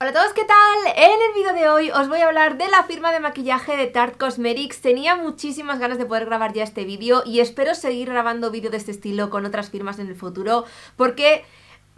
Hola a todos, ¿qué tal? En el vídeo de hoy os voy a hablar de la firma de maquillaje de Tarte Cosmetics. Tenía muchísimas ganas de poder grabar ya este vídeo y espero seguir grabando vídeo de este estilo con otras firmas en el futuro porque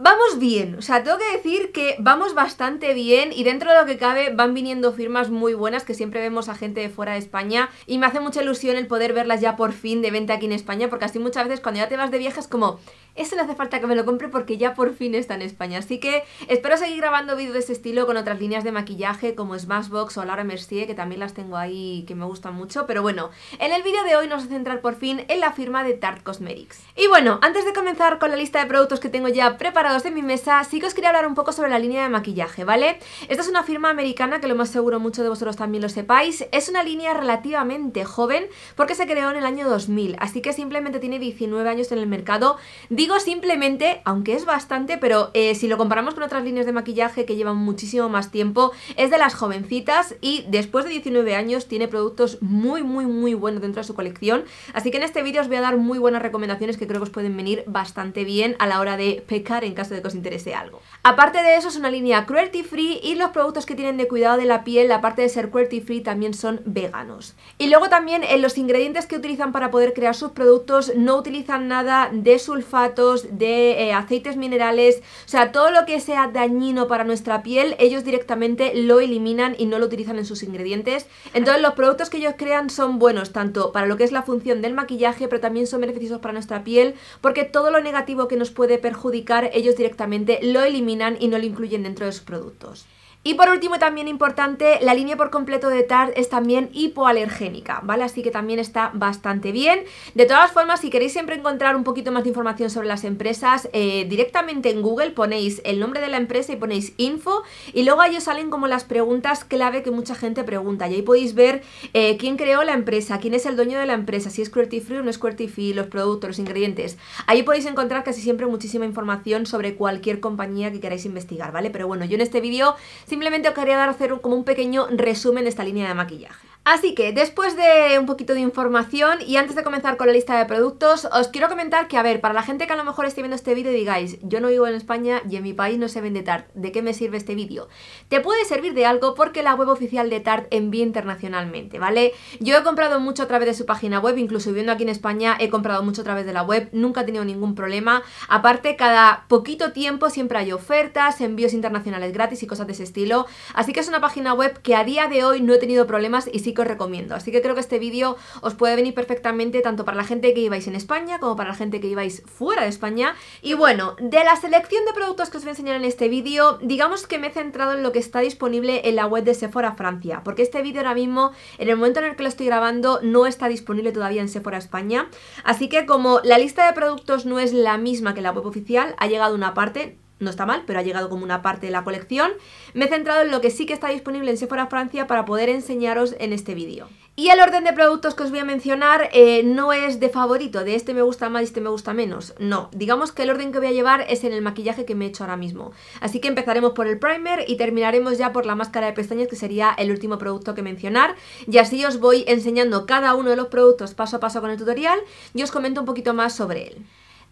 Vamos bien, o sea, tengo que decir que vamos bastante bien y dentro de lo que cabe van viniendo firmas muy buenas que siempre vemos a gente de fuera de España y me hace mucha ilusión el poder verlas ya por fin de venta aquí en España porque así muchas veces cuando ya te vas de viaje es como, eso no hace falta que me lo compre porque ya por fin está en España. Así que espero seguir grabando vídeos de este estilo con otras líneas de maquillaje como Smashbox o Laura Mercier que también las tengo ahí que me gustan mucho, pero bueno, en el vídeo de hoy nos vamos a centrar por fin en la firma de Tarte Cosmetics. Y bueno, antes de comenzar con la lista de productos que tengo ya preparados de mi mesa, sí que os quería hablar un poco sobre la línea de maquillaje, ¿vale? Esta es una firma americana que lo más seguro muchos de vosotros también lo sepáis. Es una línea relativamente joven porque se creó en el año 2000, así que simplemente tiene 19 años en el mercado. Digo simplemente, aunque es bastante, pero eh, si lo comparamos con otras líneas de maquillaje que llevan muchísimo más tiempo, es de las jovencitas y después de 19 años tiene productos muy, muy, muy buenos dentro de su colección. Así que en este vídeo os voy a dar muy buenas recomendaciones que creo que os pueden venir bastante bien a la hora de pecar en de que os interese algo. Aparte de eso es una línea cruelty free y los productos que tienen de cuidado de la piel, aparte de ser cruelty free, también son veganos. Y luego también en eh, los ingredientes que utilizan para poder crear sus productos no utilizan nada de sulfatos, de eh, aceites minerales, o sea, todo lo que sea dañino para nuestra piel, ellos directamente lo eliminan y no lo utilizan en sus ingredientes. Entonces los productos que ellos crean son buenos tanto para lo que es la función del maquillaje, pero también son beneficiosos para nuestra piel, porque todo lo negativo que nos puede perjudicar, ellos directamente lo eliminan y no lo incluyen dentro de sus productos. Y por último, también importante, la línea por completo de Tarte es también hipoalergénica, ¿vale? Así que también está bastante bien. De todas formas, si queréis siempre encontrar un poquito más de información sobre las empresas, eh, directamente en Google ponéis el nombre de la empresa y ponéis info y luego ahí os salen como las preguntas clave que mucha gente pregunta. Y ahí podéis ver eh, quién creó la empresa, quién es el dueño de la empresa, si es cruelty free o no es cruelty free, los productos, los ingredientes. Ahí podéis encontrar casi siempre muchísima información sobre cualquier compañía que queráis investigar, ¿vale? Pero bueno, yo en este vídeo Simplemente os quería dar hacer como un pequeño resumen de esta línea de maquillaje. Así que después de un poquito de información y antes de comenzar con la lista de productos, os quiero comentar que, a ver, para la gente que a lo mejor esté viendo este vídeo y digáis, yo no vivo en España y en mi país no se vende Tarte, ¿de qué me sirve este vídeo? Te puede servir de algo porque la web oficial de Tarte envía internacionalmente, ¿vale? Yo he comprado mucho a través de su página web, incluso viviendo aquí en España he comprado mucho a través de la web, nunca he tenido ningún problema. Aparte, cada poquito tiempo siempre hay ofertas, envíos internacionales gratis y cosas de ese estilo. Así que es una página web que a día de hoy no he tenido problemas y sí que os recomiendo. Así que creo que este vídeo os puede venir perfectamente tanto para la gente que ibais en España como para la gente que ibais fuera de España. Y bueno, de la selección de productos que os voy a enseñar en este vídeo, digamos que me he centrado en lo que está disponible en la web de Sephora Francia, porque este vídeo ahora mismo, en el momento en el que lo estoy grabando, no está disponible todavía en Sephora España. Así que como la lista de productos no es la misma que la web oficial, ha llegado una parte, no está mal, pero ha llegado como una parte de la colección. Me he centrado en lo que sí que está disponible en Sephora Francia para poder enseñaros en este vídeo. Y el orden de productos que os voy a mencionar eh, no es de favorito, de este me gusta más y este me gusta menos. No, digamos que el orden que voy a llevar es en el maquillaje que me he hecho ahora mismo. Así que empezaremos por el primer y terminaremos ya por la máscara de pestañas que sería el último producto que mencionar. Y así os voy enseñando cada uno de los productos paso a paso con el tutorial y os comento un poquito más sobre él.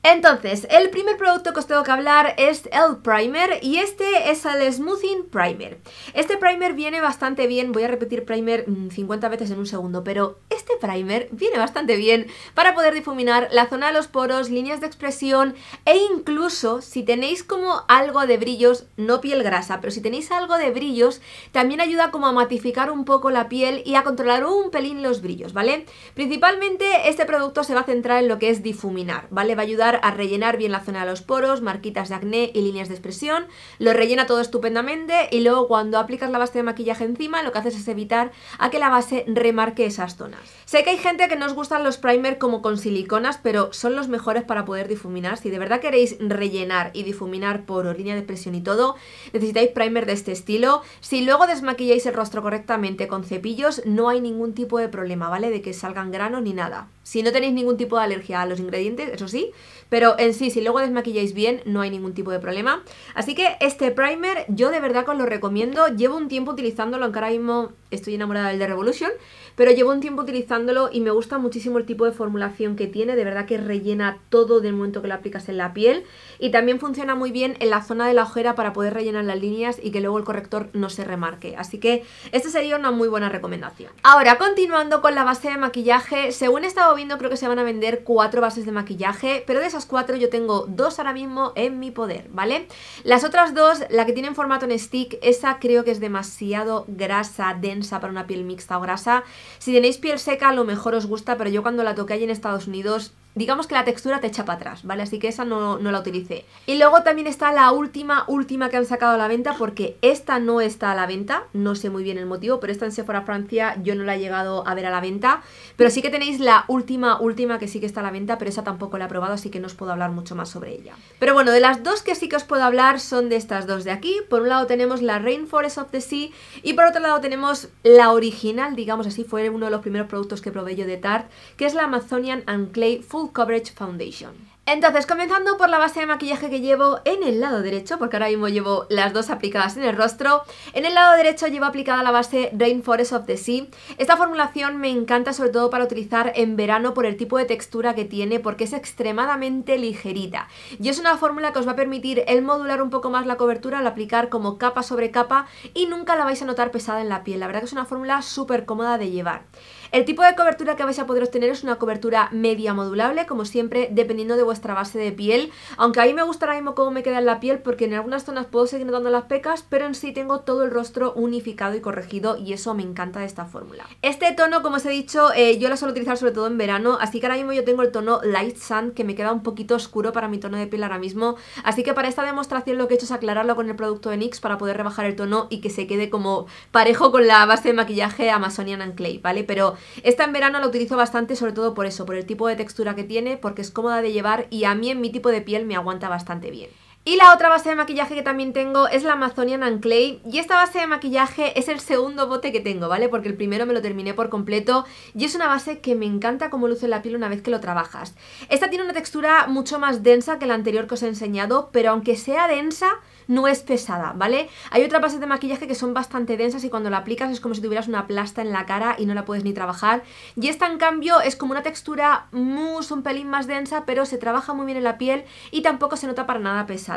Entonces, el primer producto que os tengo que hablar es el primer y este es el Smoothing Primer. Este primer viene bastante bien, voy a repetir primer 50 mm, veces en un segundo, pero este primer viene bastante bien para poder difuminar la zona de los poros, líneas de expresión e incluso si tenéis como algo de brillos, no piel grasa, pero si tenéis algo de brillos, también ayuda como a matificar un poco la piel y a controlar un pelín los brillos, ¿vale? Principalmente este producto se va a centrar en lo que es difuminar, ¿vale? Va a ayudar a rellenar bien la zona de los poros, marquitas de acné y líneas de expresión. Lo rellena todo estupendamente y luego cuando aplicas la base de maquillaje encima lo que haces es evitar a que la base remarque esas zonas. Sé que hay gente que no os gustan los primer como con siliconas, pero son los mejores para poder difuminar. Si de verdad queréis rellenar y difuminar por línea de expresión y todo, necesitáis primer de este estilo. Si luego desmaquilláis el rostro correctamente con cepillos, no hay ningún tipo de problema, ¿vale? De que salgan granos ni nada. Si no tenéis ningún tipo de alergia a los ingredientes, eso sí, pero en sí, si luego desmaquilláis bien, no hay ningún tipo de problema. Así que este primer yo de verdad que os lo recomiendo. Llevo un tiempo utilizándolo, aunque ahora mismo estoy enamorada del de Revolution, pero llevo un tiempo utilizándolo y me gusta muchísimo el tipo de formulación que tiene. De verdad que rellena todo del momento que lo aplicas en la piel. Y también funciona muy bien en la zona de la ojera para poder rellenar las líneas y que luego el corrector no se remarque. Así que esta sería una muy buena recomendación. Ahora, continuando con la base de maquillaje, según he estado viendo creo que se van a vender cuatro bases de maquillaje, pero de esa cuatro yo tengo dos ahora mismo en mi poder, ¿vale? Las otras dos, la que tienen formato en stick, esa creo que es demasiado grasa, densa para una piel mixta o grasa. Si tenéis piel seca, a lo mejor os gusta, pero yo cuando la toqué ahí en Estados Unidos digamos que la textura te echa para atrás, ¿vale? Así que esa no, la utilicé. Y luego también está la última, última que han sacado a la venta, porque esta no está a la venta, no sé muy bien el motivo, pero esta en Sephora Francia yo no la he llegado a ver a la venta, pero sí que tenéis la última, última que sí que está a la venta, pero esa tampoco la he probado, así que no os puedo hablar mucho más sobre ella. Pero bueno, de las dos que sí que os puedo hablar son de estas dos de aquí, por un lado tenemos la Rainforest of the Sea y por otro lado tenemos la original, digamos así, fue uno de los primeros productos que probé yo de Tarte, que es la Amazonian and Clay Coverage Foundation. Entonces, comenzando por la base de maquillaje que llevo en el lado derecho, porque ahora mismo llevo las dos aplicadas en el rostro. En el lado derecho llevo aplicada la base Rainforest of the Sea. Esta formulación me encanta sobre todo para utilizar en verano por el tipo de textura que tiene, porque es extremadamente ligerita. Y es una fórmula que os va a permitir el modular un poco más la cobertura al aplicar como capa sobre capa y nunca la vais a notar pesada en la piel. La verdad que es una fórmula súper cómoda de llevar. El tipo de cobertura que vais a poder obtener es una cobertura media modulable, como siempre, dependiendo de vuestra base de piel. Aunque a mí me gusta ahora mismo cómo me queda en la piel, porque en algunas zonas puedo seguir notando las pecas, pero en sí tengo todo el rostro unificado y corregido, y eso me encanta de esta fórmula. Este tono, como os he dicho, eh, yo lo suelo utilizar sobre todo en verano, así que ahora mismo yo tengo el tono Light sand que me queda un poquito oscuro para mi tono de piel ahora mismo. Así que para esta demostración lo que he hecho es aclararlo con el producto de NYX para poder rebajar el tono y que se quede como parejo con la base de maquillaje Amazonian and Clay, ¿vale? Pero esta en verano la utilizo bastante, sobre todo por eso, por el tipo de textura que tiene, porque es cómoda de llevar y a mí en mi tipo de piel me aguanta bastante bien. Y la otra base de maquillaje que también tengo es la Amazonian and Y esta base de maquillaje es el segundo bote que tengo, ¿vale? Porque el primero me lo terminé por completo. Y es una base que me encanta cómo luce la piel una vez que lo trabajas. Esta tiene una textura mucho más densa que la anterior que os he enseñado. Pero aunque sea densa, no es pesada, ¿vale? Hay otras bases de maquillaje que son bastante densas y cuando la aplicas es como si tuvieras una plasta en la cara y no la puedes ni trabajar. Y esta, en cambio, es como una textura mousse, un pelín más densa, pero se trabaja muy bien en la piel y tampoco se nota para nada pesada.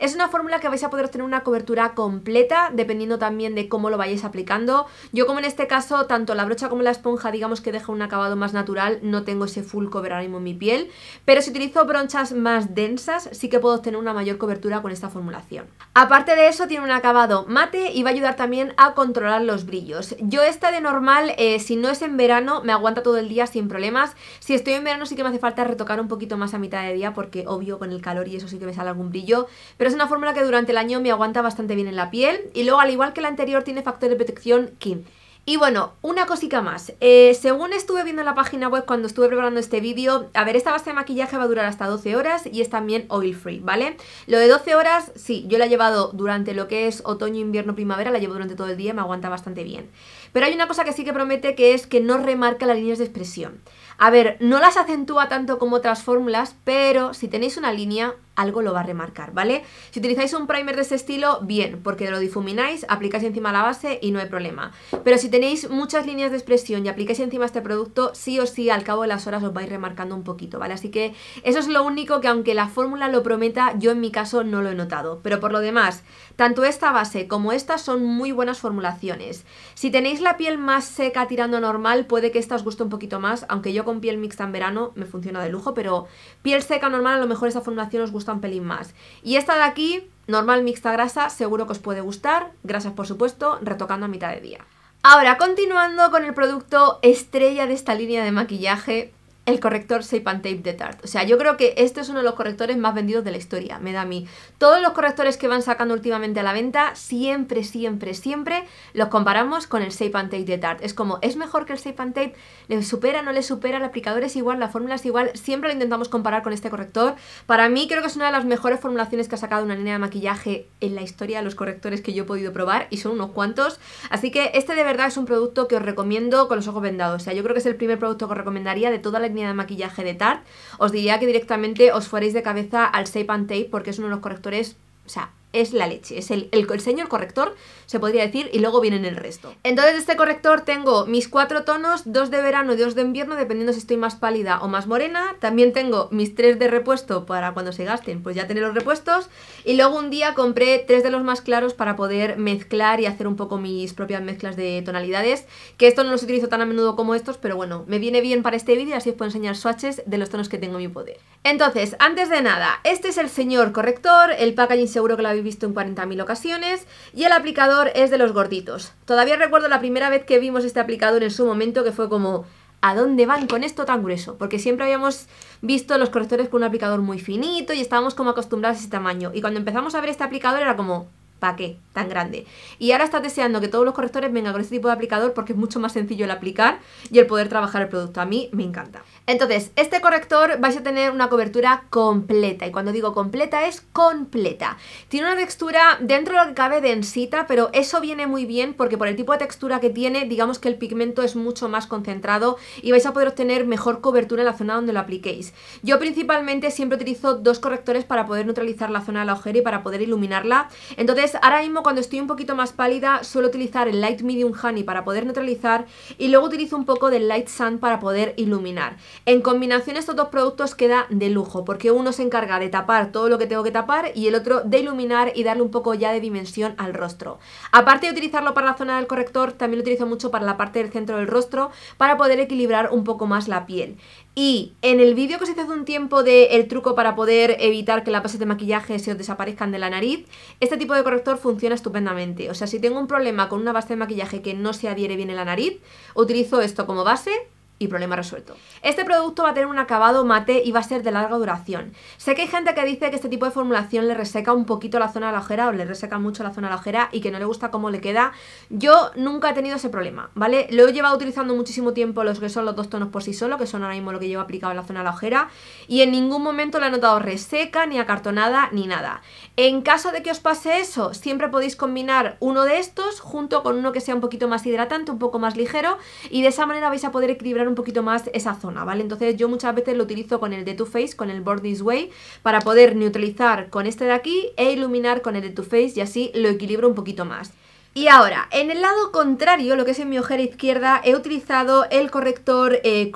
Es una fórmula que vais a poder tener una cobertura completa, dependiendo también de cómo lo vayáis aplicando. Yo como en este caso, tanto la brocha como la esponja, digamos que deja un acabado más natural, no tengo ese full cover en mi piel, pero si utilizo bronchas más densas, sí que puedo obtener una mayor cobertura con esta formulación. Aparte de eso, tiene un acabado mate y va a ayudar también a controlar los brillos. Yo esta de normal, eh, si no es en verano, me aguanta todo el día sin problemas. Si estoy en verano sí que me hace falta retocar un poquito más a mitad de día, porque obvio con el calor y eso sí que me sale algún brillo, pero es una fórmula que durante el año me aguanta bastante bien en la piel y luego al igual que la anterior tiene factor de protección Kim. Y bueno, una cosita más. Eh, según estuve viendo en la página web cuando estuve preparando este vídeo, a ver, esta base de maquillaje va a durar hasta 12 horas y es también oil free, ¿vale? Lo de 12 horas, sí, yo la he llevado durante lo que es otoño, invierno, primavera, la llevo durante todo el día y me aguanta bastante bien. Pero hay una cosa que sí que promete que es que no remarca las líneas de expresión. A ver, no las acentúa tanto como otras fórmulas, pero si tenéis una línea, algo lo va a remarcar, ¿vale? Si utilizáis un primer de este estilo, bien, porque lo difumináis, aplicáis encima la base y no hay problema. Pero si tenéis muchas líneas de expresión y aplicáis encima este producto, sí o sí al cabo de las horas os vais remarcando un poquito, ¿vale? Así que eso es lo único que aunque la fórmula lo prometa, yo en mi caso no lo he notado. Pero por lo demás, tanto esta base como esta son muy buenas formulaciones. Si tenéis la piel más seca tirando normal, puede que esta os guste un poquito más, aunque yo con piel mixta en verano me funciona de lujo, pero piel seca normal a lo mejor esta formulación os gusta un pelín más. Y esta de aquí, normal mixta grasa, seguro que os puede gustar. Grasas, por supuesto, retocando a mitad de día. Ahora, continuando con el producto estrella de esta línea de maquillaje, el corrector Shape and Tape de Tarte. O sea, yo creo que este es uno de los correctores más vendidos de la historia, me da a mí. Todos los correctores que van sacando últimamente a la venta, siempre, siempre, siempre los comparamos con el Shape and Tape de Tarte. Es como, ¿es mejor que el Shape and Tape? ¿Le supera, no le supera? El aplicador es igual, la fórmula es igual. Siempre lo intentamos comparar con este corrector. Para mí creo que es una de las mejores formulaciones que ha sacado una línea de maquillaje en la historia de los correctores que yo he podido probar y son unos cuantos. Así que este de verdad es un producto que os recomiendo con los ojos vendados. O sea, yo creo que es el primer producto que os recomendaría de toda la de maquillaje de Tarte, os diría que directamente os fuerais de cabeza al Shape and Tape porque es uno de los correctores, o sea, es la leche, es el, el, señor corrector, se podría decir, y luego vienen el resto. Entonces de este corrector tengo mis cuatro tonos, dos de verano y dos de invierno, dependiendo si estoy más pálida o más morena. También tengo mis tres de repuesto para cuando se gasten, pues ya tener los repuestos. Y luego un día compré tres de los más claros para poder mezclar y hacer un poco mis propias mezclas de tonalidades, que esto no los utilizo tan a menudo como estos, pero bueno, me viene bien para este vídeo, así os puedo enseñar swatches de los tonos que tengo en mi poder. Entonces, antes de nada, este es el señor corrector, el packaging seguro que lo habéis he visto en 40.000 ocasiones. Y el aplicador es de los gorditos. Todavía recuerdo la primera vez que vimos este aplicador en su momento, que fue como, ¿a dónde van con esto tan grueso? Porque siempre habíamos visto los correctores con un aplicador muy finito y estábamos como acostumbrados a ese tamaño. Y cuando empezamos a ver este aplicador era como, ¿Para qué? Tan grande. Y ahora está deseando que todos los correctores vengan con este tipo de aplicador porque es mucho más sencillo el aplicar y el poder trabajar el producto. A mí me encanta. Entonces, este corrector vais a tener una cobertura completa. Y cuando digo completa es completa. Tiene una textura dentro de lo que cabe densita, pero eso viene muy bien porque por el tipo de textura que tiene, digamos que el pigmento es mucho más concentrado y vais a poder obtener mejor cobertura en la zona donde lo apliquéis. Yo principalmente siempre utilizo dos correctores para poder neutralizar la zona de la ojera y para poder iluminarla. Entonces, ahora mismo cuando estoy un poquito más pálida, suelo utilizar el Light Medium Honey para poder neutralizar y luego utilizo un poco del Light Sun para poder iluminar. En combinación estos dos productos queda de lujo, porque uno se encarga de tapar todo lo que tengo que tapar y el otro de iluminar y darle un poco ya de dimensión al rostro. Aparte de utilizarlo para la zona del corrector, también lo utilizo mucho para la parte del centro del rostro para poder equilibrar un poco más la piel. Y en el vídeo que os hice hace un tiempo de el truco para poder evitar que las bases de maquillaje se os desaparezcan de la nariz, este tipo de corrector funciona estupendamente. O sea, si tengo un problema con una base de maquillaje que no se adhiere bien en la nariz, utilizo esto como base y problema resuelto. Este producto va a tener un acabado mate y va a ser de larga duración. Sé que hay gente que dice que este tipo de formulación le reseca un poquito la zona de la ojera o le reseca mucho la zona de la ojera y que no le gusta cómo le queda. Yo nunca he tenido ese problema, ¿vale? Lo he llevado utilizando muchísimo tiempo los que son los dos tonos por sí solo, que son ahora mismo lo que llevo aplicado en la zona de la ojera y en ningún momento lo he notado reseca, ni acartonada, ni nada. En caso de que os pase eso, siempre podéis combinar uno de estos junto con uno que sea un poquito más hidratante, un poco más ligero y de esa manera vais a poder equilibrar un poquito más esa zona, ¿vale? Entonces yo muchas veces lo utilizo con el de Too Faced, con el Born This Way, para poder neutralizar con este de aquí e iluminar con el de Too Faced y así lo equilibro un poquito más. Y ahora, en el lado contrario, lo que es en mi ojera izquierda, he utilizado el corrector eh,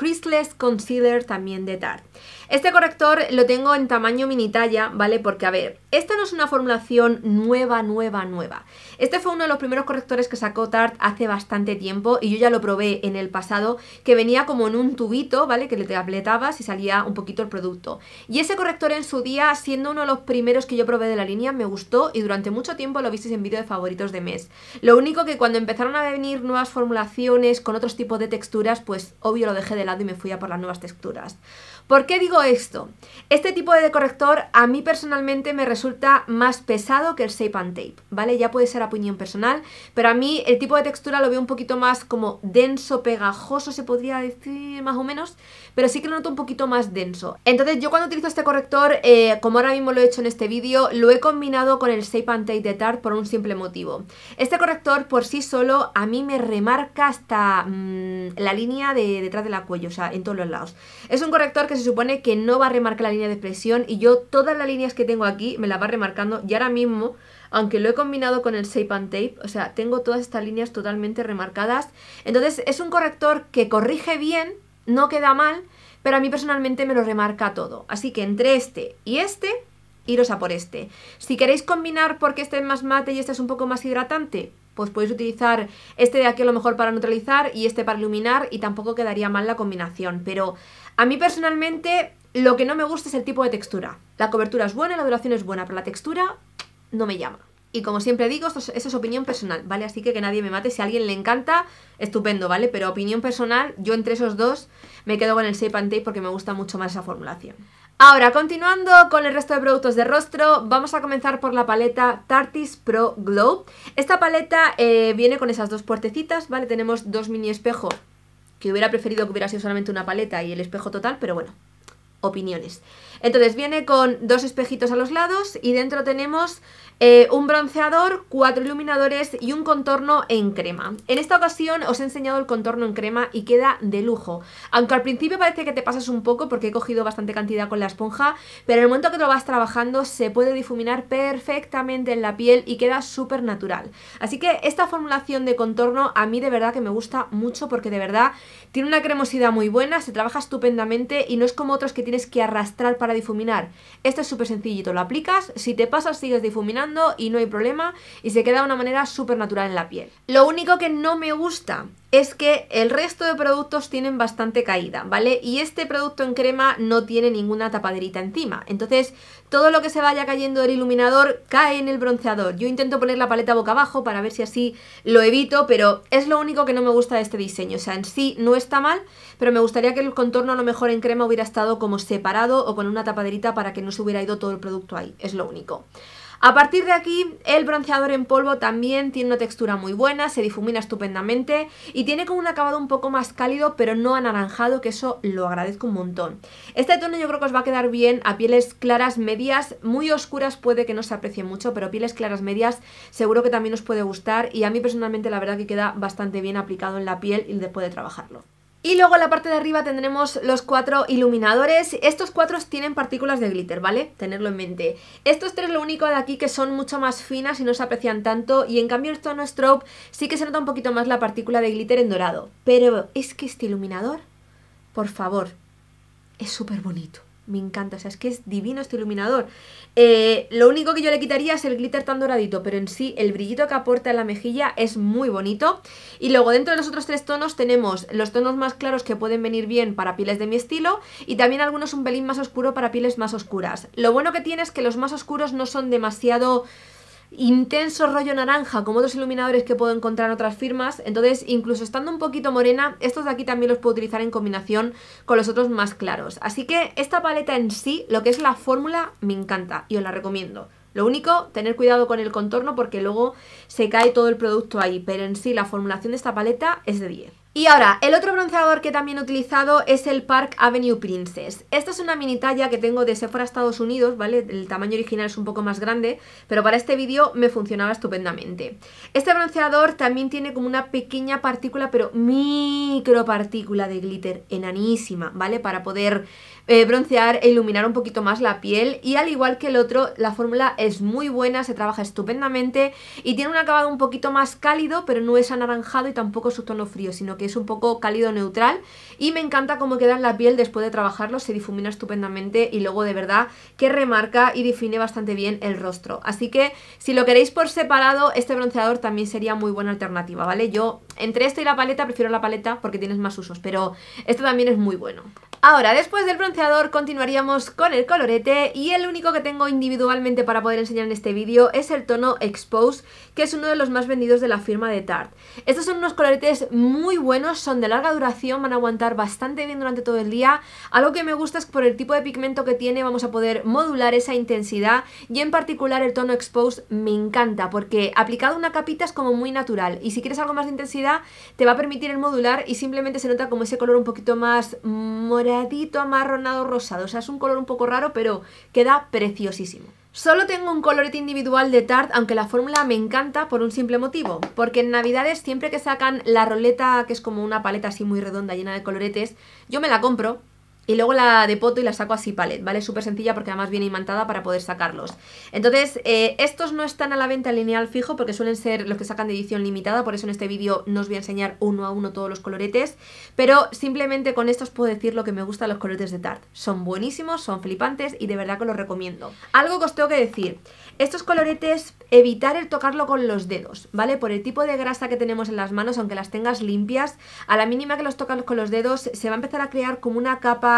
Concealer también de Tarte. Este corrector lo tengo en tamaño mini talla, ¿vale? Porque, a ver, esta no es una formulación nueva, nueva, nueva. Este fue uno de los primeros correctores que sacó Tarte hace bastante tiempo y yo ya lo probé en el pasado, que venía como en un tubito, ¿vale? Que le apletabas y salía un poquito el producto. Y ese corrector en su día, siendo uno de los primeros que yo probé de la línea, me gustó y durante mucho tiempo lo visteis en vídeo de favoritos de mes. Lo único que cuando empezaron a venir nuevas formulaciones con otros tipos de texturas, pues obvio lo dejé de lado y me fui a por las nuevas texturas. ¿Por qué digo esto? Este tipo de corrector a mí personalmente me resulta más pesado que el Shape and Tape, ¿vale? Ya puede ser a opinión personal, pero a mí el tipo de textura lo veo un poquito más como denso, pegajoso, se podría decir más o menos, pero sí que lo noto un poquito más denso. Entonces yo cuando utilizo este corrector, eh, como ahora mismo lo he hecho en este vídeo, lo he combinado con el Shape and Tape de Tarte por un simple motivo. Este corrector por sí solo a mí me remarca hasta mm, la línea de detrás de la cuello, o sea, en todos los lados. Es un corrector que se se supone que no va a remarcar la línea de expresión y yo todas las líneas que tengo aquí me las va remarcando y ahora mismo, aunque lo he combinado con el Shape and Tape, o sea, tengo todas estas líneas totalmente remarcadas. Entonces es un corrector que corrige bien, no queda mal, pero a mí personalmente me lo remarca todo. Así que entre este y este, iros a por este. Si queréis combinar porque este es más mate y este es un poco más hidratante, pues podéis utilizar este de aquí a lo mejor para neutralizar y este para iluminar y tampoco quedaría mal la combinación, pero a mí personalmente lo que no me gusta es el tipo de textura. La cobertura es buena, la duración es buena, pero la textura no me llama. Y como siempre digo, es, eso es opinión personal, ¿vale? Así que que nadie me mate. Si a alguien le encanta, estupendo, ¿vale? Pero opinión personal, yo entre esos dos me quedo con el Shape and Tape porque me gusta mucho más esa formulación. Ahora, continuando con el resto de productos de rostro, vamos a comenzar por la paleta Tartis Pro Glow. Esta paleta eh, viene con esas dos puertecitas, ¿vale? Tenemos dos mini espejos que hubiera preferido que hubiera sido solamente una paleta y el espejo total, pero bueno, opiniones. Entonces viene con dos espejitos a los lados y dentro tenemos eh, un bronceador, cuatro iluminadores y un contorno en crema. En esta ocasión os he enseñado el contorno en crema y queda de lujo. Aunque al principio parece que te pasas un poco porque he cogido bastante cantidad con la esponja, pero en el momento que lo vas trabajando se puede difuminar perfectamente en la piel y queda súper natural. Así que esta formulación de contorno a mí de verdad que me gusta mucho porque de verdad tiene una cremosidad muy buena, se trabaja estupendamente y no es como otros que tienes que arrastrar para difuminar. Este es súper sencillito, lo aplicas, si te pasas sigues difuminando y no hay problema y se queda de una manera súper natural en la piel. Lo único que no me gusta es que el resto de productos tienen bastante caída, ¿vale? Y este producto en crema no tiene ninguna tapaderita encima. Entonces, todo lo que se vaya cayendo del iluminador cae en el bronceador. Yo intento poner la paleta boca abajo para ver si así lo evito, pero es lo único que no me gusta de este diseño. O sea, en sí no está mal, pero me gustaría que el contorno a lo mejor en crema hubiera estado como separado o con una tapaderita para que no se hubiera ido todo el producto ahí. Es lo único. A partir de aquí, el bronceador en polvo también tiene una textura muy buena, se difumina estupendamente y tiene como un acabado un poco más cálido, pero no anaranjado, que eso lo agradezco un montón. Este tono yo creo que os va a quedar bien a pieles claras medias, muy oscuras puede que no se aprecie mucho, pero pieles claras medias seguro que también os puede gustar y a mí personalmente la verdad que queda bastante bien aplicado en la piel y después de trabajarlo. Y luego en la parte de arriba tendremos los cuatro iluminadores. Estos cuatro tienen partículas de glitter, ¿vale? Tenerlo en mente. Estos tres lo único de aquí que son mucho más finas y no se aprecian tanto. Y en cambio el tono strobe sí que se nota un poquito más la partícula de glitter en dorado. Pero es que este iluminador, por favor, es súper bonito. Me encanta, o sea, es que es divino este iluminador. Eh, lo único que yo le quitaría es el glitter tan doradito, pero en sí el brillito que aporta en la mejilla es muy bonito. Y luego dentro de los otros tres tonos tenemos los tonos más claros que pueden venir bien para pieles de mi estilo y también algunos un pelín más oscuro para pieles más oscuras. Lo bueno que tiene es que los más oscuros no son demasiado intenso rollo naranja como otros iluminadores que puedo encontrar en otras firmas entonces incluso estando un poquito morena estos de aquí también los puedo utilizar en combinación con los otros más claros así que esta paleta en sí lo que es la fórmula me encanta y os la recomiendo lo único, tener cuidado con el contorno porque luego se cae todo el producto ahí, pero en sí la formulación de esta paleta es de 10. Y ahora, el otro bronceador que también he utilizado es el Park Avenue Princess. Esta es una mini talla que tengo de Sephora Estados Unidos, ¿vale? El tamaño original es un poco más grande, pero para este vídeo me funcionaba estupendamente. Este bronceador también tiene como una pequeña partícula, pero micro partícula de glitter, enanísima, ¿vale? Para poder eh, broncear e iluminar un poquito más la piel. Y al igual que el otro, la fórmula es muy buena, se trabaja estupendamente y tiene un acabado un poquito más cálido, pero no es anaranjado y tampoco su tono frío, sino que es un poco cálido neutral y me encanta cómo queda en la piel después de trabajarlo, se difumina estupendamente y luego de verdad que remarca y define bastante bien el rostro. Así que si lo queréis por separado, este bronceador también sería muy buena alternativa, ¿vale? Yo entre esto y la paleta, prefiero la paleta porque tienes más usos, pero esto también es muy bueno. Ahora, después del bronceador continuaríamos con el colorete y el único que tengo individualmente para poder enseñar en este vídeo es el tono Expose, que es uno de los más vendidos de la firma de Tarte. Estos son unos coloretes muy buenos, son de larga duración, van a aguantar bastante bien durante todo el día. Algo que me gusta es que por el tipo de pigmento que tiene vamos a poder modular esa intensidad y en particular el tono Expose me encanta porque aplicado una capita es como muy natural y si quieres algo más de intensidad te va a permitir el modular y simplemente se nota como ese color un poquito más moradito, amarronado, rosado. O sea, es un color un poco raro, pero queda preciosísimo. Solo tengo un colorete individual de Tarte, aunque la fórmula me encanta por un simple motivo, porque en Navidades siempre que sacan la roleta, que es como una paleta así muy redonda llena de coloretes, yo me la compro y luego la de poto y la saco así palet, ¿vale? Súper sencilla porque además viene imantada para poder sacarlos. Entonces, eh, estos no están a la venta lineal fijo porque suelen ser los que sacan de edición limitada, por eso en este vídeo no os voy a enseñar uno a uno todos los coloretes, pero simplemente con estos puedo decir lo que me gustan los coloretes de Tarte. Son buenísimos, son flipantes y de verdad que los recomiendo. Algo que os tengo que decir, estos coloretes evitar el tocarlo con los dedos, ¿vale? Por el tipo de grasa que tenemos en las manos, aunque las tengas limpias, a la mínima que los tocan con los dedos se va a empezar a crear como una capa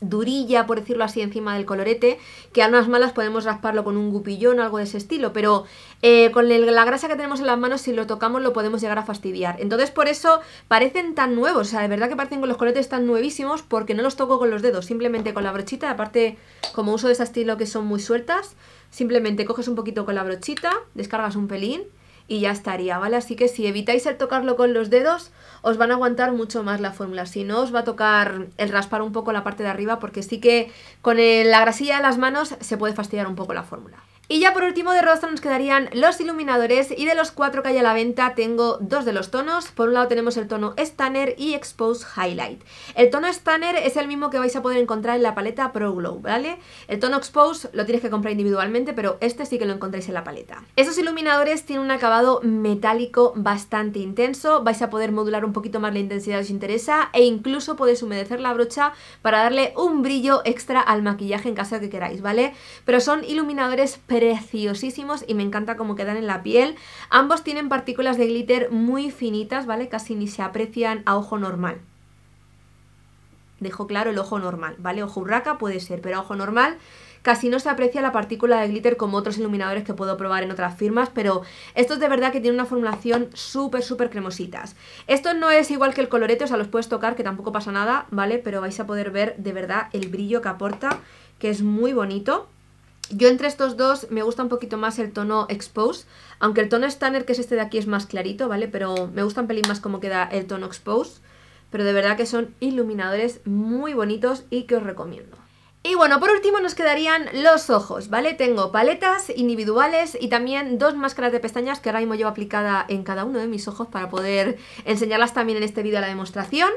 durilla, por decirlo así, encima del colorete, que a unas malas podemos rasparlo con un gupillón o algo de ese estilo, pero eh, con la grasa que tenemos en las manos, si lo tocamos lo podemos llegar a fastidiar. Entonces por eso parecen tan nuevos, o sea, de verdad que parecen con los coloretes tan nuevísimos porque no los toco con los dedos, simplemente con la brochita, aparte como uso de ese estilo que son muy sueltas, simplemente coges un poquito con la brochita, descargas un pelín y ya estaría, ¿vale? Así que si evitáis el tocarlo con los dedos, os van a aguantar mucho más la fórmula. Si no, os va a tocar el raspar un poco la parte de arriba porque sí que con la grasilla de las manos se puede fastidiar un poco la fórmula. Y ya por último de rostro nos quedarían los iluminadores y de los cuatro que hay a la venta tengo dos de los tonos. Por un lado tenemos el tono Stunner y Expose Highlight. El tono Stunner es el mismo que vais a poder encontrar en la paleta Pro Glow, ¿vale? El tono Expose lo tienes que comprar individualmente, pero este sí que lo encontráis en la paleta. Estos iluminadores tienen un acabado metálico bastante intenso, vais a poder modular un poquito más la intensidad si os interesa e incluso podéis humedecer la brocha para darle un brillo extra al maquillaje en caso de que queráis, ¿vale? Pero son iluminadores preciosísimos y me encanta cómo quedan en la piel. Ambos tienen partículas de glitter muy finitas, ¿vale? Casi ni se aprecian a ojo normal. Dejo claro el ojo normal, ¿vale? Ojo urraca puede ser, pero a ojo normal casi no se aprecia la partícula de glitter como otros iluminadores que puedo probar en otras firmas, pero estos de verdad que tienen una formulación súper, súper cremositas. Esto no es igual que el colorete, o sea, los puedes tocar, que tampoco pasa nada, ¿vale? Pero vais a poder ver de verdad el brillo que aporta, que es muy bonito. Yo entre estos dos me gusta un poquito más el tono Expose, aunque el tono Stunner, que es este de aquí, es más clarito, ¿vale? Pero me gusta un pelín más como queda el tono Expose, pero de verdad que son iluminadores muy bonitos y que os recomiendo. Y bueno, por último nos quedarían los ojos, ¿vale? Tengo paletas individuales y también dos máscaras de pestañas que ahora mismo llevo aplicada en cada uno de mis ojos para poder enseñarlas también en este vídeo a la demostración.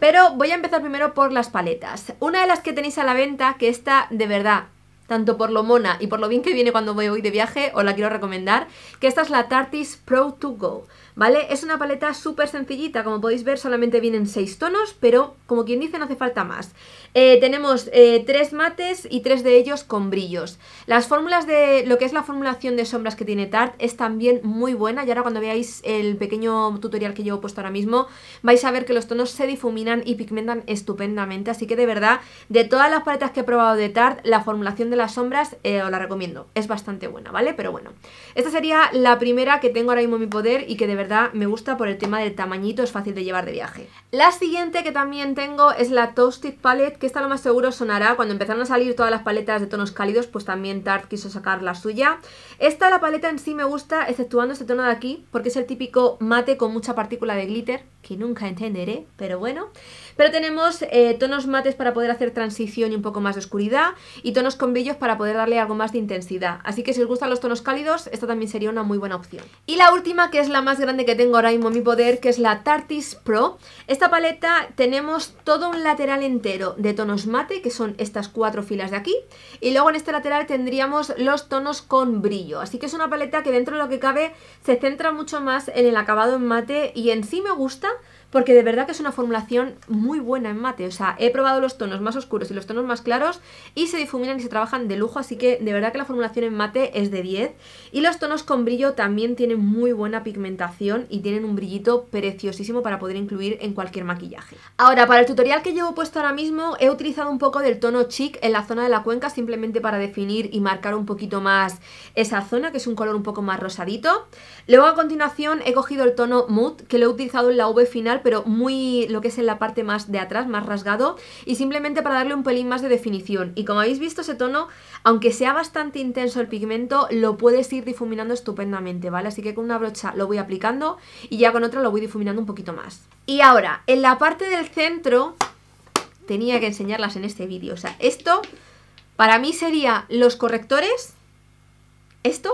Pero voy a empezar primero por las paletas. Una de las que tenéis a la venta, que esta de verdad tanto por lo mona y por lo bien que viene cuando me voy de viaje, os la quiero recomendar, que esta es la Tartis Pro To Go, ¿vale? Es una paleta súper sencillita, como podéis ver solamente vienen 6 tonos, pero como quien dice no hace falta más. Eh, tenemos eh, tres mates y tres de ellos con brillos. Las fórmulas de lo que es la formulación de sombras que tiene Tarte es también muy buena y ahora cuando veáis el pequeño tutorial que llevo puesto ahora mismo vais a ver que los tonos se difuminan y pigmentan estupendamente, así que de verdad de todas las paletas que he probado de Tarte la formulación de las sombras eh, os la recomiendo, es bastante buena, ¿vale? Pero bueno, esta sería la primera que tengo ahora mismo en mi poder y que de verdad me gusta por el tema del tamañito, es fácil de llevar de viaje. La siguiente que también tengo es la Toasted Palette que esta lo más seguro sonará cuando empezaron a salir todas las paletas de tonos cálidos, pues también Tarte quiso sacar la suya. Esta, la paleta en sí me gusta, exceptuando este tono de aquí, porque es el típico mate con mucha partícula de glitter, que nunca entenderé, pero bueno. Pero tenemos eh, tonos mates para poder hacer transición y un poco más de oscuridad y tonos con brillos para poder darle algo más de intensidad. Así que si os gustan los tonos cálidos, esta también sería una muy buena opción. Y la última, que es la más grande que tengo ahora mismo en mi poder, que es la Tartis Pro. Esta paleta tenemos todo un lateral entero de tonos mate, que son estas cuatro filas de aquí, y luego en este lateral tendríamos los tonos con brillo. Así que es una paleta que dentro de lo que cabe se centra mucho más en el acabado en mate y en sí me gusta, porque de verdad que es una formulación muy buena en mate. O sea, he probado los tonos más oscuros y los tonos más claros y se difuminan y se trabajan de lujo, así que de verdad que la formulación en mate es de 10. Y los tonos con brillo también tienen muy buena pigmentación y tienen un brillito preciosísimo para poder incluir en cualquier maquillaje. Ahora, para el tutorial que llevo puesto ahora mismo, he utilizado un poco del tono chic en la zona de la cuenca, simplemente para definir y marcar un poquito más esa zona, que es un color un poco más rosadito. Luego a continuación he cogido el tono Mood, que lo he utilizado en la V final pero muy lo que es en la parte más de atrás, más rasgado, y simplemente para darle un pelín más de definición. Y como habéis visto, ese tono, aunque sea bastante intenso el pigmento, lo puedes ir difuminando estupendamente, ¿vale? Así que con una brocha lo voy aplicando y ya con otra lo voy difuminando un poquito más. Y ahora, en la parte del centro, tenía que enseñarlas en este vídeo, o sea, esto para mí sería los correctores, esto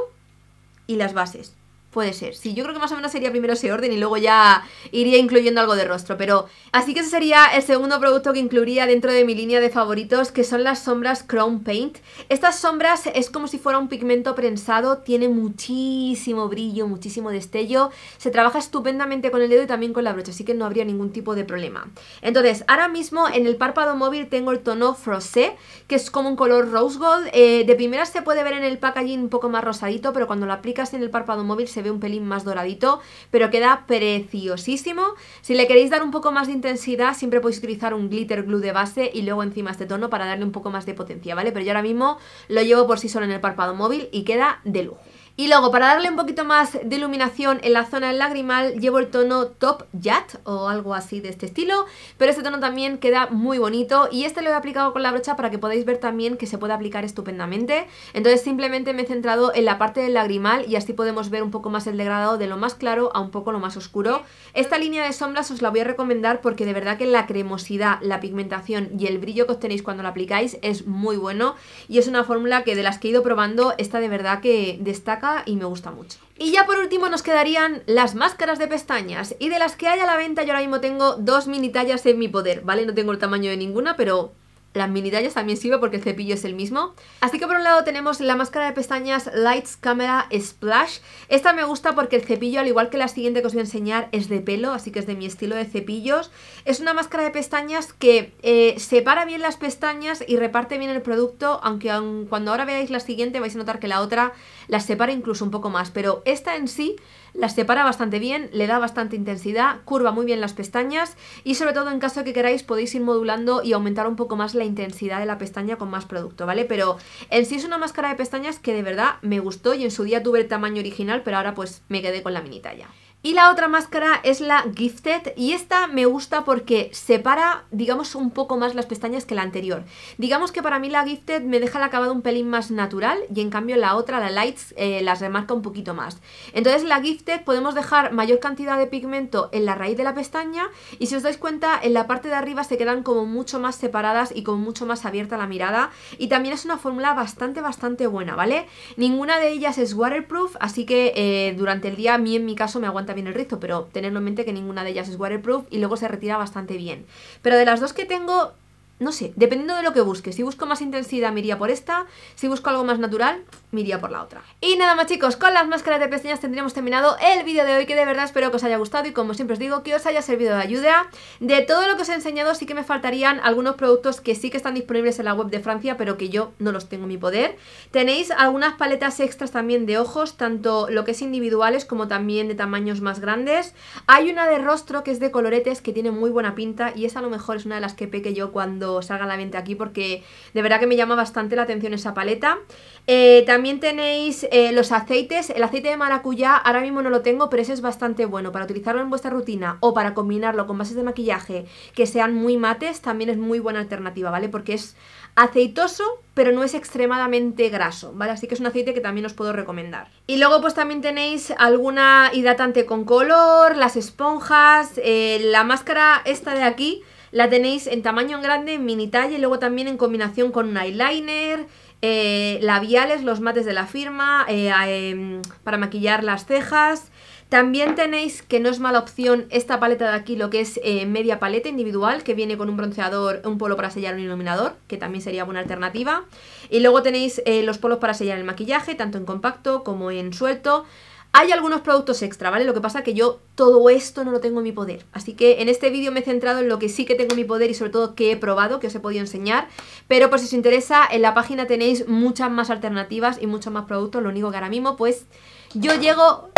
y las bases. Puede ser, sí, yo creo que más o menos sería primero ese orden y luego ya iría incluyendo algo de rostro, pero... Así que ese sería el segundo producto que incluiría dentro de mi línea de favoritos, que son las sombras chrome Paint. Estas sombras es como si fuera un pigmento prensado, tiene muchísimo brillo, muchísimo destello, se trabaja estupendamente con el dedo y también con la brocha, así que no habría ningún tipo de problema. Entonces, ahora mismo en el párpado móvil tengo el tono Frosé, que es como un color rose gold. Eh, de primeras se puede ver en el packaging un poco más rosadito, pero cuando lo aplicas en el párpado móvil se se ve un pelín más doradito, pero queda preciosísimo. Si le queréis dar un poco más de intensidad, siempre podéis utilizar un glitter glue de base y luego encima este tono para darle un poco más de potencia, ¿vale? Pero yo ahora mismo lo llevo por sí solo en el párpado móvil y queda de lujo. Y luego, para darle un poquito más de iluminación en la zona del lagrimal, llevo el tono Top Jet o algo así de este estilo, pero este tono también queda muy bonito y este lo he aplicado con la brocha para que podáis ver también que se puede aplicar estupendamente. Entonces simplemente me he centrado en la parte del lagrimal y así podemos ver un poco más el degradado de lo más claro a un poco lo más oscuro. Esta línea de sombras os la voy a recomendar porque de verdad que la cremosidad, la pigmentación y el brillo que tenéis cuando la aplicáis es muy bueno y es una fórmula que de las que he ido probando, esta de verdad que destaca y me gusta mucho. Y ya por último nos quedarían las máscaras de pestañas y de las que hay a la venta yo ahora mismo tengo dos mini tallas en mi poder, ¿vale? No tengo el tamaño de ninguna, pero las mini tallas también sirve porque el cepillo es el mismo. Así que por un lado tenemos la máscara de pestañas Lights Camera Splash. Esta me gusta porque el cepillo, al igual que la siguiente que os voy a enseñar, es de pelo, así que es de mi estilo de cepillos. Es una máscara de pestañas que eh, separa bien las pestañas y reparte bien el producto, aunque cuando ahora veáis la siguiente vais a notar que la otra las separa incluso un poco más. Pero esta en sí las separa bastante bien, le da bastante intensidad, curva muy bien las pestañas y sobre todo en caso que queráis podéis ir modulando y aumentar un poco más la intensidad de la pestaña con más producto, ¿vale? Pero en sí es una máscara de pestañas que de verdad me gustó y en su día tuve el tamaño original, pero ahora pues me quedé con la mini talla. Y la otra máscara es la Gifted y esta me gusta porque separa, digamos, un poco más las pestañas que la anterior. Digamos que para mí la Gifted me deja el acabado un pelín más natural y en cambio la otra, la Lights, eh, las remarca un poquito más. Entonces la Gifted podemos dejar mayor cantidad de pigmento en la raíz de la pestaña y si os dais cuenta en la parte de arriba se quedan como mucho más separadas y con mucho más abierta la mirada y también es una fórmula bastante, bastante buena, ¿vale? Ninguna de ellas es waterproof, así que eh, durante el día a mí en mi caso me aguanta bien el rizo, pero tenerlo en mente que ninguna de ellas es waterproof y luego se retira bastante bien. Pero de las dos que tengo, no sé, dependiendo de lo que busque. Si busco más intensidad, miraría por esta. Si busco algo más natural, miraría por la otra. Y nada más chicos, con las máscaras de pestañas tendríamos terminado el vídeo de hoy, que de verdad espero que os haya gustado y como siempre os digo, que os haya servido de ayuda. De todo lo que os he enseñado, sí que me faltarían algunos productos que sí que están disponibles en la web de Francia, pero que yo no los tengo en mi poder. Tenéis algunas paletas extras también de ojos, tanto lo que es individuales como también de tamaños más grandes. Hay una de rostro que es de coloretes que tiene muy buena pinta y esa a lo mejor es una de las que peque yo cuando salga a la mente aquí porque de verdad que me llama bastante la atención esa paleta. Eh, también tenéis eh, los aceites, el aceite de maracuyá ahora mismo no lo tengo, pero ese es bastante bueno para utilizarlo en vuestra rutina o para combinarlo con bases de maquillaje que sean muy mates, también es muy buena alternativa, ¿vale? Porque es aceitoso, pero no es extremadamente graso, ¿vale? Así que es un aceite que también os puedo recomendar. Y luego pues también tenéis alguna hidratante con color, las esponjas, eh, la máscara esta de aquí, la tenéis en tamaño en grande, en mini y luego también en combinación con un eyeliner, eh, labiales, los mates de la firma, eh, em, para maquillar las cejas. También tenéis, que no es mala opción, esta paleta de aquí, lo que es eh, media paleta individual, que viene con un bronceador, un polo para sellar un iluminador, que también sería buena alternativa. Y luego tenéis los polos para sellar el maquillaje, tanto en compacto como en suelto. Hay algunos productos extra, ¿vale? Lo que pasa es que yo todo esto no lo tengo en mi poder. Así que en este vídeo me he centrado en lo que sí que tengo en mi poder y sobre todo que he probado, que os he podido enseñar. Pero por si os interesa, en la página tenéis muchas más alternativas y muchos más productos. Lo único que ahora mismo, pues, yo llego...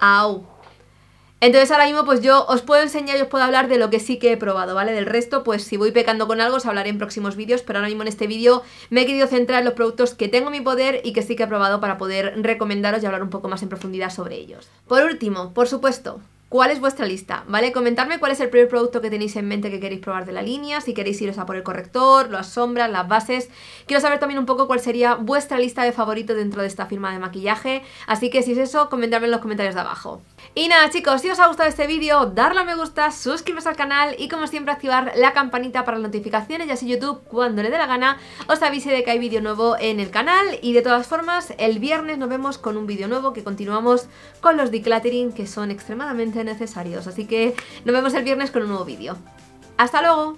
¡Au! Entonces ahora mismo pues yo os puedo enseñar y os puedo hablar de lo que sí que he probado, ¿vale? Del resto pues si voy pecando con algo os hablaré en próximos vídeos, pero ahora mismo en este vídeo me he querido centrar en los productos que tengo en mi poder y que sí que he probado para poder recomendaros y hablar un poco más en profundidad sobre ellos. Por último, por supuesto, cuál es vuestra lista, ¿vale? Comentarme cuál es el primer producto que tenéis en mente que queréis probar de la línea, si queréis iros a por el corrector, las sombras, las bases. Quiero saber también un poco cuál sería vuestra lista de favoritos dentro de esta firma de maquillaje, así que si es eso, comentadme en los comentarios de abajo. Y nada chicos, si os ha gustado este vídeo, darle a me gusta, suscribiros al canal y como siempre activar la campanita para las notificaciones y así YouTube cuando le dé la gana os avise de que hay vídeo nuevo en el canal y de todas formas el viernes nos vemos con un vídeo nuevo que continuamos con los decluttering que son extremadamente necesarios así que nos vemos el viernes con un nuevo vídeo. ¡Hasta luego!